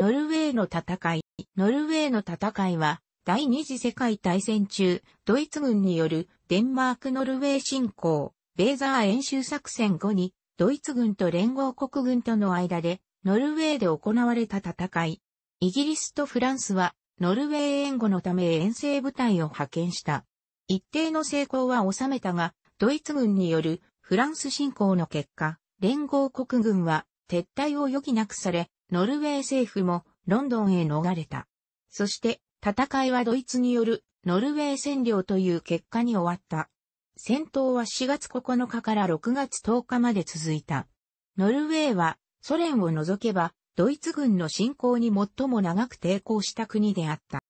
ノルウェーの戦い。ノルウェーの戦いは、第二次世界大戦中、ドイツ軍によるデンマーク・ノルウェー侵攻、ベーザー演習作戦後に、ドイツ軍と連合国軍との間で、ノルウェーで行われた戦い。イギリスとフランスは、ノルウェー援護のため遠征部隊を派遣した。一定の成功は収めたが、ドイツ軍によるフランス侵攻の結果、連合国軍は撤退を余儀なくされ、ノルウェー政府もロンドンへ逃れた。そして、戦いはドイツによるノルウェー占領という結果に終わった。戦闘は4月9日から6月10日まで続いた。ノルウェーはソ連を除けばドイツ軍の侵攻に最も長く抵抗した国であった。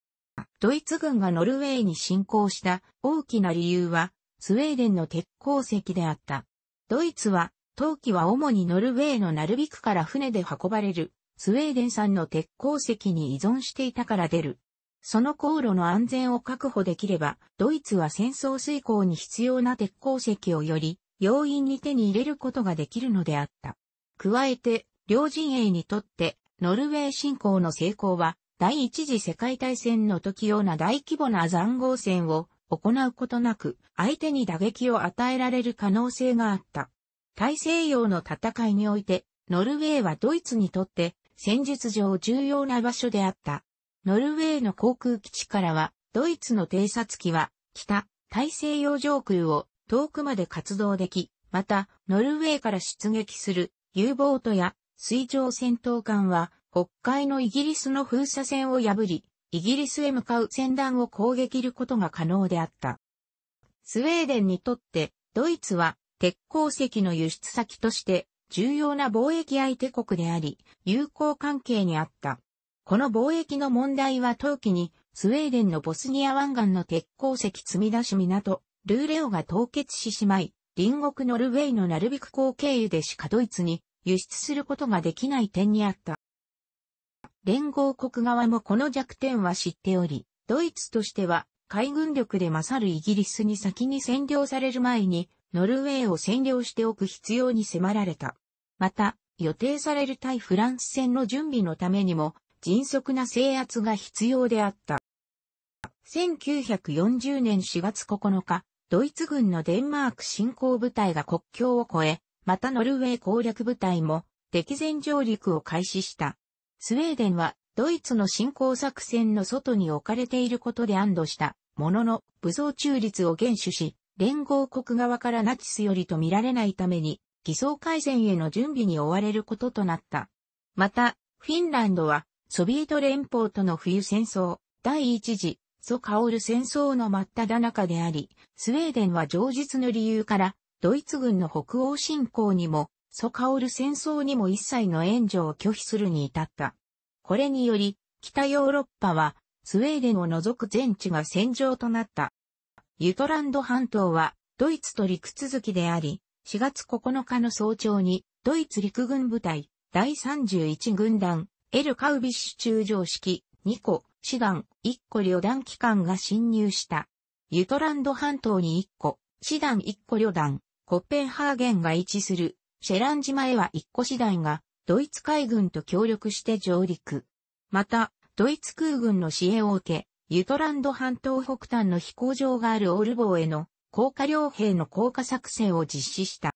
ドイツ軍がノルウェーに侵攻した大きな理由はスウェーデンの鉄鉱石であった。ドイツは、陶器は主にノルウェーのナルビクから船で運ばれるスウェーデン産の鉄鉱石に依存していたから出る。その航路の安全を確保できれば、ドイツは戦争遂行に必要な鉄鉱石をより、容易に手に入れることができるのであった。加えて、両陣営にとって、ノルウェー侵攻の成功は、第一次世界大戦の時ような大規模な残壕戦を行うことなく、相手に打撃を与えられる可能性があった。大西洋の戦いにおいて、ノルウェーはドイツにとって戦術上重要な場所であった。ノルウェーの航空基地からは、ドイツの偵察機は、北、大西洋上空を遠くまで活動でき、また、ノルウェーから出撃する U ボートや水上戦闘艦は、北海のイギリスの封鎖線を破り、イギリスへ向かう船団を攻撃ることが可能であった。スウェーデンにとって、ドイツは鉄鉱石の輸出先として重要な貿易相手国であり、友好関係にあった。この貿易の問題は当期に、スウェーデンのボスニア湾岸の鉄鉱石積み出し港、ルーレオが凍結ししまい、隣国ノルウェーのナルビク港経由でしかドイツに輸出することができない点にあった。連合国側もこの弱点は知っており、ドイツとしては海軍力で勝るイギリスに先に占領される前にノルウェーを占領しておく必要に迫られた。また、予定される対フランス戦の準備のためにも、迅速な制圧が必要であった。1940年4月9日、ドイツ軍のデンマーク侵攻部隊が国境を越え、またノルウェー攻略部隊も敵前上陸を開始した。スウェーデンはドイツの侵攻作戦の外に置かれていることで安堵した、ものの武装中立を厳守し、連合国側からナチスよりと見られないために偽装改善への準備に追われることとなった。また、フィンランドは、ソビエト連邦との冬戦争、第一次、ソカオル戦争の真っ只中であり、スウェーデンは上述の理由から、ドイツ軍の北欧侵攻にも、ソカオル戦争にも一切の援助を拒否するに至った。これにより、北ヨーロッパは、スウェーデンを除く全地が戦場となった。ユトランド半島は、ドイツと陸続きであり、4月9日の早朝に、ドイツ陸軍部隊、第31軍団、エル・カウビッシュ中将式、2個、師団、1個旅団機関が侵入した。ユトランド半島に1個、師団1個旅団、コッペンハーゲンが位置する、シェラン島へは1個師団が、ドイツ海軍と協力して上陸。また、ドイツ空軍の支援を受け、ユトランド半島北端の飛行場があるオルボーへの降下両兵の降下作戦を実施した。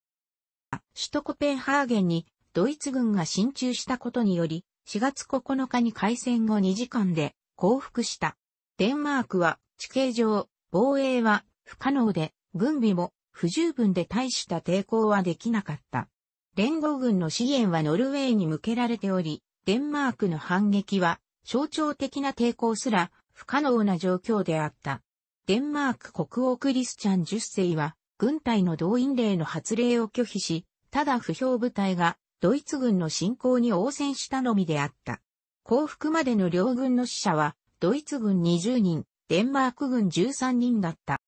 首都コペンハーゲンにドイツ軍が進駐したことにより、4月9日に開戦後2時間で降伏した。デンマークは地形上、防衛は不可能で、軍備も不十分で大した抵抗はできなかった。連合軍の支援はノルウェーに向けられており、デンマークの反撃は象徴的な抵抗すら不可能な状況であった。デンマーク国王クリスチャン10世は、軍隊の動員令の発令を拒否し、ただ不評部隊が、ドイツ軍の侵攻に応戦したのみであった。降伏までの両軍の死者は、ドイツ軍20人、デンマーク軍13人だった。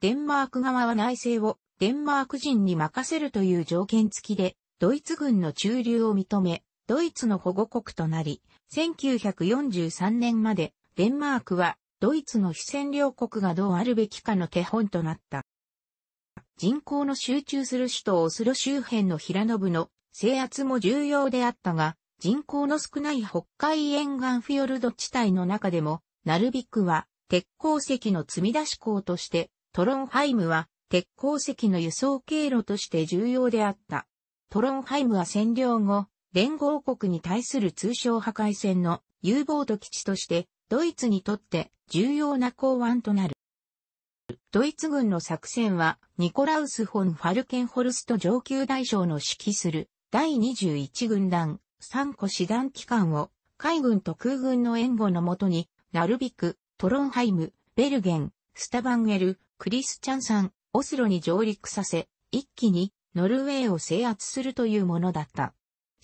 デンマーク側は内政をデンマーク人に任せるという条件付きで、ドイツ軍の駐留を認め、ドイツの保護国となり、1943年までデンマークはドイツの非占領国がどうあるべきかの手本となった。人口の集中する首都オスロ周辺の平信の制圧も重要であったが、人口の少ない北海沿岸フィヨルド地帯の中でも、ナルビックは鉄鉱石の積み出し港として、トロンハイムは鉄鉱石の輸送経路として重要であった。トロンハイムは占領後、連合国に対する通商破壊戦の有望土基地としてドイツにとって重要な港湾となる。ドイツ軍の作戦は、ニコラウス・フォン・ファルケンホルスト上級大将の指揮する第21軍団3個師団機関を海軍と空軍の援護のもとに、ナルビク、トロンハイム、ベルゲン、スタバンゲル、クリスチャンさん、オスロに上陸させ、一気にノルウェーを制圧するというものだった。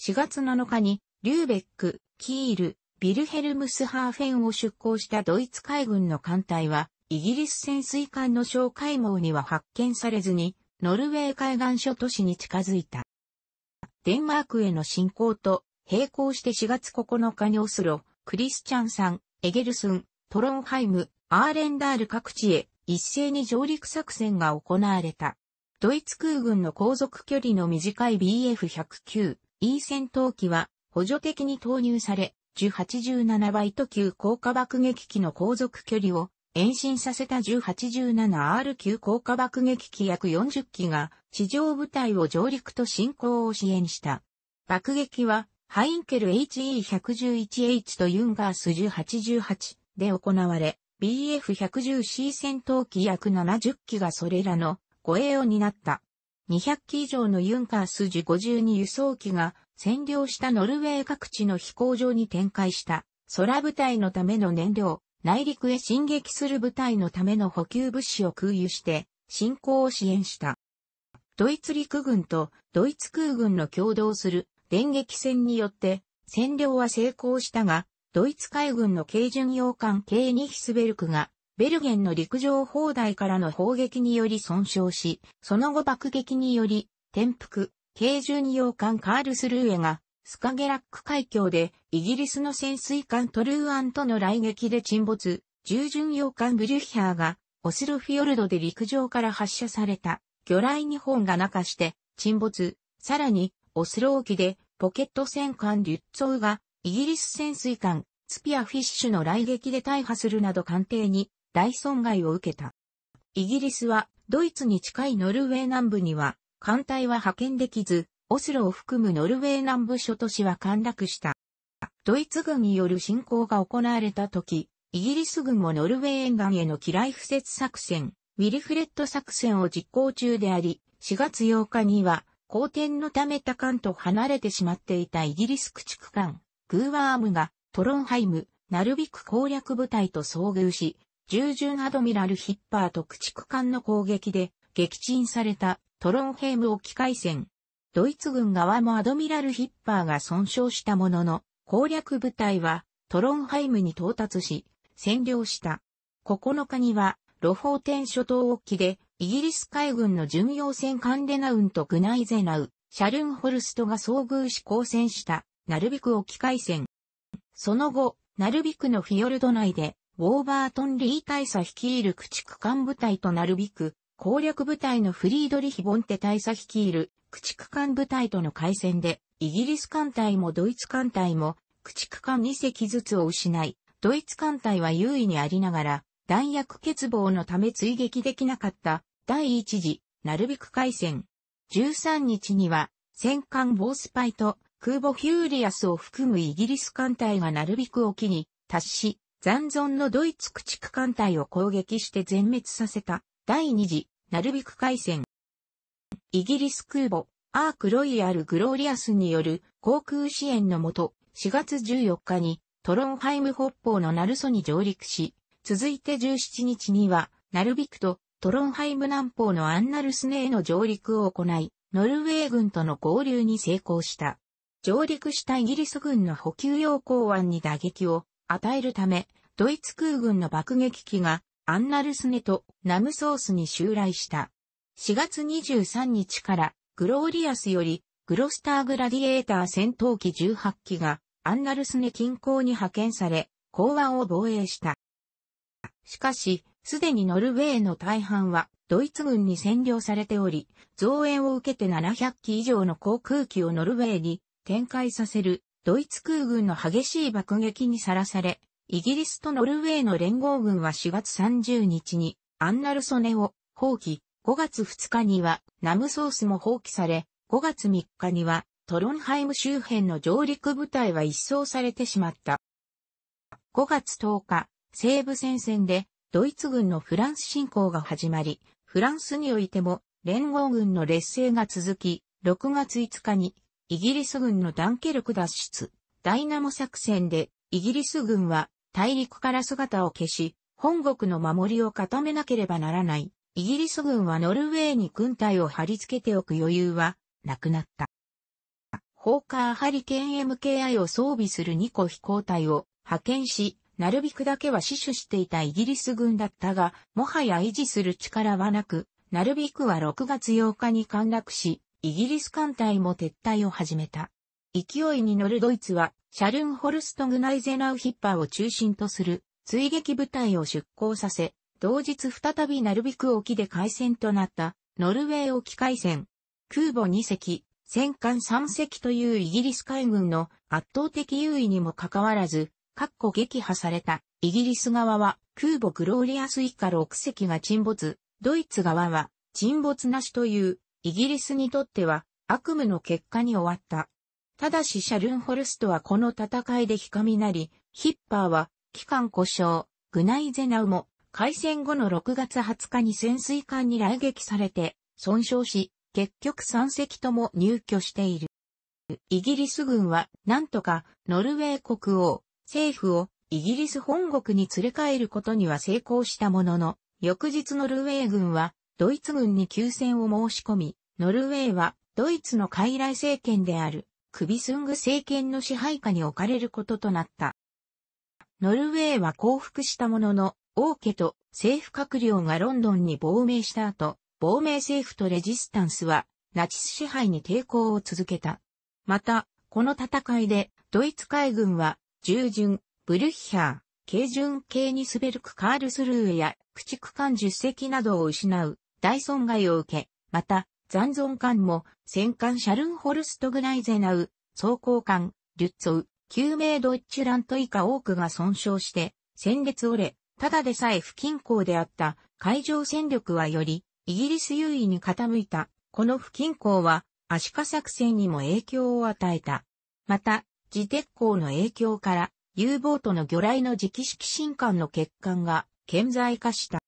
4月7日に、リューベック、キール、ビルヘルムスハーフェンを出港したドイツ海軍の艦隊は、イギリス潜水艦の哨戒網には発見されずに、ノルウェー海岸諸都市に近づいた。デンマークへの侵攻と並行して4月9日にオスロ、クリスチャンさん、エゲルスン、トロンハイム、アーレンダール各地へ一斉に上陸作戦が行われた。ドイツ空軍の航続距離の短い BF109E 戦闘機は補助的に投入され、1087倍と級高架爆撃機の航続距離を延伸させた 1087R 級高架爆撃機約40機が地上部隊を上陸と進行を支援した。爆撃はハインケル HE111H とユンガース1088で行われ、BF110C 戦闘機約70機がそれらの護衛を担った。200機以上のユンカースジ52輸送機が占領したノルウェー各地の飛行場に展開した空部隊のための燃料、内陸へ進撃する部隊のための補給物資を空輸して進行を支援した。ドイツ陸軍とドイツ空軍の共同する電撃戦によって占領は成功したが、ドイツ海軍の軽巡洋艦 K ニヒスベルクがベルゲンの陸上砲台からの砲撃により損傷し、その後爆撃により転覆、軽巡洋艦カールスルーエが、スカゲラック海峡で、イギリスの潜水艦トルーアンとの来撃で沈没、従巡洋艦ブリュッヒャーが、オスロフィヨルドで陸上から発射された、魚雷2本が中して、沈没、さらに、オスロ沖で、ポケット戦艦リュッツォウが、イギリス潜水艦、スピアフィッシュの来撃で大破するなど艦艇に、大損害を受けた。イギリスは、ドイツに近いノルウェー南部には、艦隊は派遣できず、オスロを含むノルウェー南部諸都市は陥落した。ドイツ軍による侵攻が行われた時、イギリス軍もノルウェー沿岸への機雷布設作戦、ウィルフレッド作戦を実行中であり、4月8日には、好天のため他艦と離れてしまっていたイギリス駆逐艦、グーワームが、トロンハイム、ナルビク攻略部隊と遭遇し、従順アドミラルヒッパーと駆逐艦の攻撃で撃沈されたトロンヘイム沖海戦。ドイツ軍側もアドミラルヒッパーが損傷したものの、攻略部隊はトロンハイムに到達し、占領した。9日には、ロフォーテン諸島沖で、イギリス海軍の巡洋船カンデナウンとグナイゼナウ、シャルンホルストが遭遇し交戦した、ナルビク沖海戦。その後、ナルビクのフィヨルド内で、ウォーバートンリー大佐率いる駆逐艦部隊とナルビク、攻略部隊のフリードリヒ・ボンテ大佐率いる駆逐艦部隊との海戦で、イギリス艦隊もドイツ艦隊も駆逐艦2隻ずつを失い、ドイツ艦隊は優位にありながら、弾薬欠乏のため追撃できなかった第一次、ナルビク海戦。13日には、戦艦ボースパイと空母ヒューリアスを含むイギリス艦隊がナルビク沖に達し、残存のドイツ駆逐艦隊を攻撃して全滅させた第二次ナルビク海戦。イギリス空母、アークロイヤル・グローリアスによる航空支援のもと、4月14日にトロンハイム北方のナルソに上陸し、続いて17日には、ナルビクとトロンハイム南方のアンナルスネへの上陸を行い、ノルウェー軍との合流に成功した。上陸したイギリス軍の補給用港湾に打撃を与えるため、ドイツ空軍の爆撃機がアンナルスネとナムソースに襲来した。4月23日からグローリアスよりグロスターグラディエーター戦闘機18機がアンナルスネ近郊に派遣され、港湾を防衛した。しかし、すでにノルウェーの大半はドイツ軍に占領されており、増援を受けて700機以上の航空機をノルウェーに展開させるドイツ空軍の激しい爆撃にさらされ、イギリスとノルウェーの連合軍は4月30日にアンナルソネを放棄、5月2日にはナムソースも放棄され、5月3日にはトロンハイム周辺の上陸部隊は一掃されてしまった。5月10日、西部戦線でドイツ軍のフランス侵攻が始まり、フランスにおいても連合軍の劣勢が続き、6月5日にイギリス軍のダンケルク脱出、ダイナモ作戦でイギリス軍は大陸から姿を消し、本国の守りを固めなければならない。イギリス軍はノルウェーに軍隊を貼り付けておく余裕はなくなった。ホーカーハリケーン MKI を装備する2個飛行隊を派遣し、なるべくだけは死守していたイギリス軍だったが、もはや維持する力はなく、なるべくは6月8日に陥落し、イギリス艦隊も撤退を始めた。勢いに乗るドイツは、シャルンホルスト・グナイゼナウヒッパーを中心とする追撃部隊を出港させ、同日再びナルビク沖で海戦となったノルウェー沖海戦。空母2隻、戦艦3隻というイギリス海軍の圧倒的優位にもかかわらず、っこ撃破されたイギリス側は空母グローリアス以下6隻が沈没、ドイツ側は沈没なしというイギリスにとっては悪夢の結果に終わった。ただしシャルンホルストはこの戦いで悲観になり、ヒッパーは、機関故障、グナイゼナウも、開戦後の6月20日に潜水艦に来撃されて、損傷し、結局3隻とも入居している。イギリス軍は、なんとか、ノルウェー国王、政府を、イギリス本国に連れ帰ることには成功したものの、翌日ノルウェー軍は、ドイツ軍に休戦を申し込み、ノルウェーは、ドイツの傀儡政権である、クビスング政権の支配下に置かれることとなった。ノルウェーは降伏したものの、王家と政府閣僚がロンドンに亡命した後、亡命政府とレジスタンスはナチス支配に抵抗を続けた。また、この戦いでドイツ海軍は従順、ブルッヒャー、軽巡系に滑るクカールスルーや駆逐艦10隻などを失う大損害を受け、また残存艦も、戦艦シャルンホルストグライゼナウ、装甲艦、リュッツォウ、救命ドチュラント以下多くが損傷して、戦列折れ、ただでさえ不均衡であった海上戦力はより、イギリス優位に傾いた、この不均衡は、アシカ作戦にも影響を与えた。また、自鉄鋼の影響から、U ボートの魚雷の磁気式新艦の欠陥が顕在化した。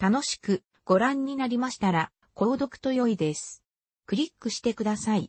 楽しくご覧になりましたら、購読と良いです。クリックしてください。